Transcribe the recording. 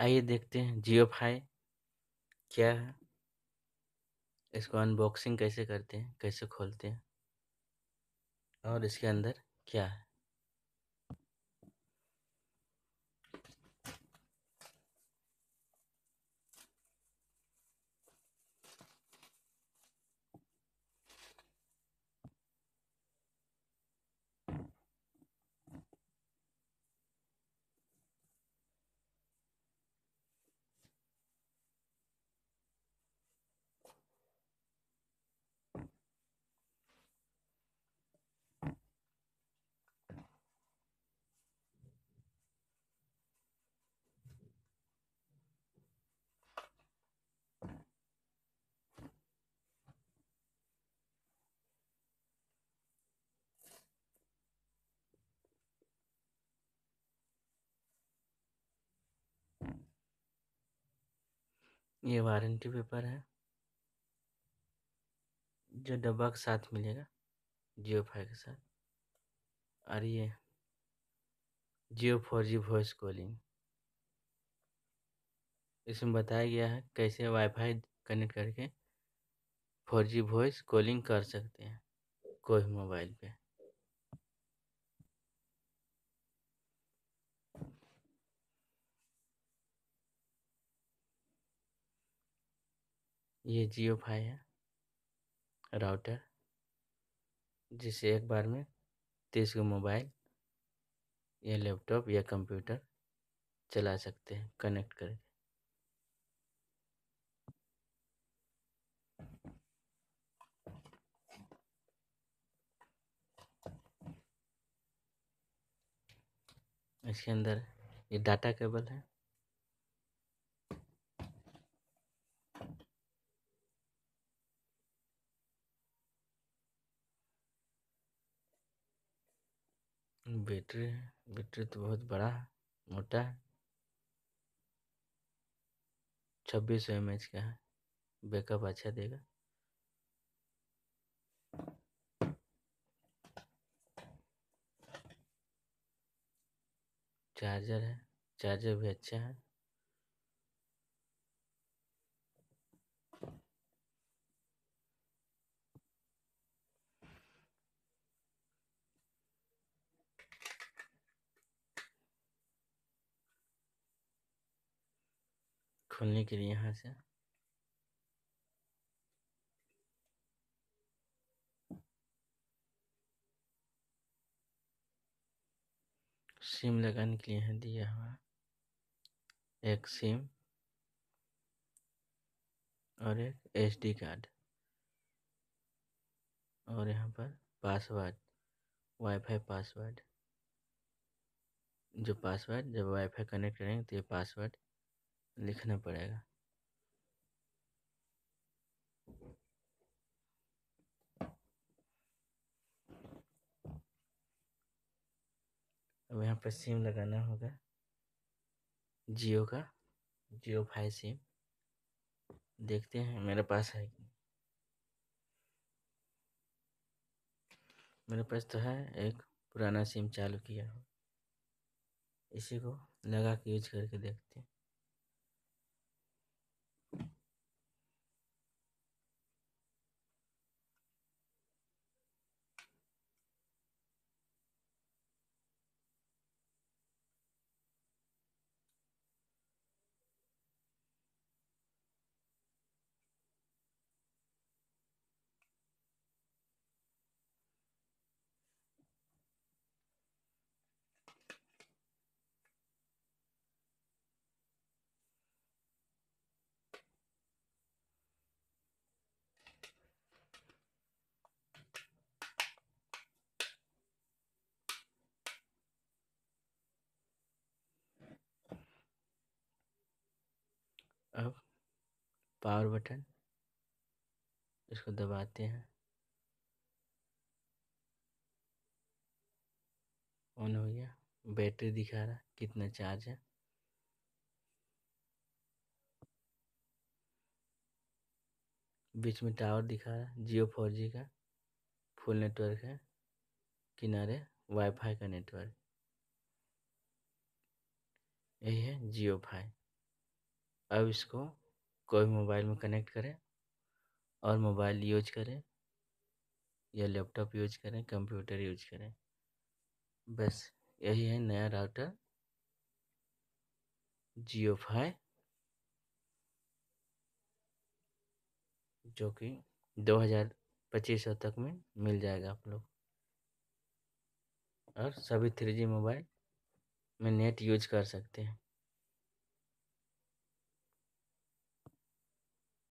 आइए देखते हैं जियो फाई क्या है इसको अनबॉक्सिंग कैसे करते हैं कैसे खोलते हैं और इसके अंदर क्या है ये वारंटी पेपर है जो डब्बा के साथ मिलेगा जियो फाइव के साथ और ये Jio four G voice calling इसमें बताया गया है कैसे वाईफाई कनेक्ट करके फोर जी वॉइस कॉलिंग कर सकते हैं कोई मोबाइल पे ये जियो फाई है राउटर जिसे एक बार में तीस गो मोबाइल या लैपटॉप या कंप्यूटर चला सकते हैं कनेक्ट करके इसके अंदर ये डाटा केबल है बैटरी बैटरी तो बहुत बड़ा मोटा छब्बीस सौ एम एच का है बैकअप अच्छा देगा चार्जर है चार्जर भी अच्छा है खोलने के लिए यहाँ से सिम लगाने के लिए यहाँ दिया हुआ एक सिम और एक एसडी कार्ड और यहाँ पर पासवर्ड वाईफाई पासवर्ड जो पासवर्ड जब वाईफाई कनेक्ट करेंगे तो ये पासवर्ड लिखना पड़ेगा अब यहाँ पर सिम लगाना होगा जियो का जियो फाइव सिम देखते हैं मेरे पास है मेरे पास तो है एक पुराना सिम चालू किया हो इसी को लगा के यूज करके देखते हैं अब पावर बटन इसको दबाते हैं ऑन हो गया बैटरी दिखा रहा कितना चार्ज है बीच में टावर दिखा रहा जियो फोर जी का फुल नेटवर्क है किनारे वाईफाई का नेटवर्क यही है जियो फाई अब इसको कोई मोबाइल में कनेक्ट करें और मोबाइल यूज करें या लैपटॉप यूज करें कंप्यूटर यूज करें बस यही है नया राउटर जियो फाइव जो कि दो हज़ार पच्चीस सौ तक में मिल जाएगा आप लोग और सभी थ्री जी मोबाइल में नेट यूज कर सकते हैं